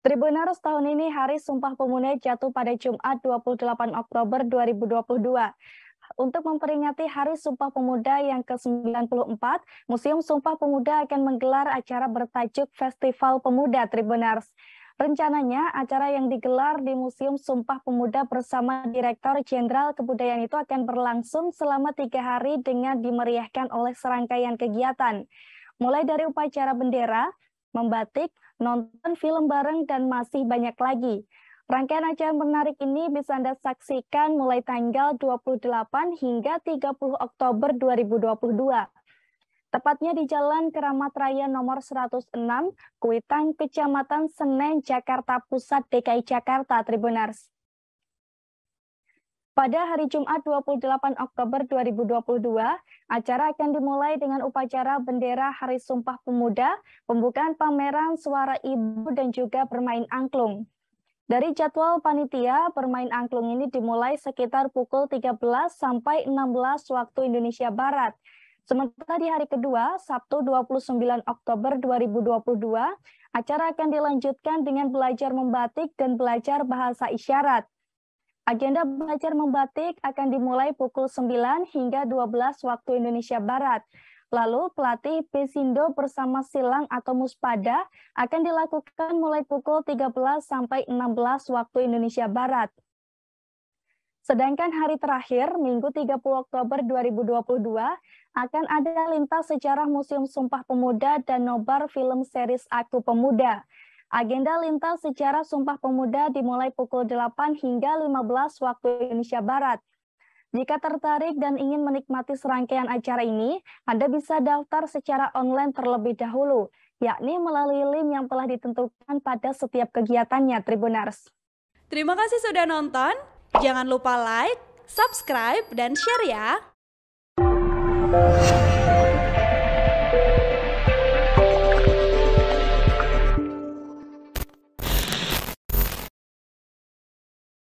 Tribuners tahun ini Hari Sumpah Pemuda jatuh pada Jumat 28 Oktober 2022. Untuk memperingati Hari Sumpah Pemuda yang ke-94, Museum Sumpah Pemuda akan menggelar acara bertajuk Festival Pemuda Tribuners. Rencananya, acara yang digelar di Museum Sumpah Pemuda bersama Direktur Jenderal Kebudayaan itu akan berlangsung selama tiga hari dengan dimeriahkan oleh serangkaian kegiatan. Mulai dari upacara bendera, membatik, nonton film bareng, dan masih banyak lagi. Rangkaian acara menarik ini bisa Anda saksikan mulai tanggal 28 hingga 30 Oktober 2022. Tepatnya di Jalan Keramat Raya nomor 106, Kuitang, Kecamatan Senen, Jakarta Pusat, DKI Jakarta, Tribunars. Pada hari Jumat 28 Oktober 2022, acara akan dimulai dengan upacara bendera Hari Sumpah Pemuda, pembukaan pameran suara ibu dan juga bermain angklung. Dari jadwal panitia, bermain angklung ini dimulai sekitar pukul 13 sampai 16 waktu Indonesia Barat. Sementara di hari kedua, Sabtu 29 Oktober 2022, acara akan dilanjutkan dengan belajar membatik dan belajar bahasa isyarat. Agenda belajar membatik akan dimulai pukul 9 hingga 12 waktu Indonesia Barat. Lalu pelatih Pesindo bersama Silang atau Muspada akan dilakukan mulai pukul 13 sampai 16 waktu Indonesia Barat. Sedangkan hari terakhir, Minggu 30 Oktober 2022, akan ada lintas sejarah Museum Sumpah Pemuda dan nobar film series Aku Pemuda. Agenda lintas secara Sumpah Pemuda dimulai pukul 8 hingga 15 waktu Indonesia Barat. Jika tertarik dan ingin menikmati serangkaian acara ini, Anda bisa daftar secara online terlebih dahulu, yakni melalui link yang telah ditentukan pada setiap kegiatannya, Tribunars. Terima kasih sudah nonton. Jangan lupa like, subscribe, dan share ya.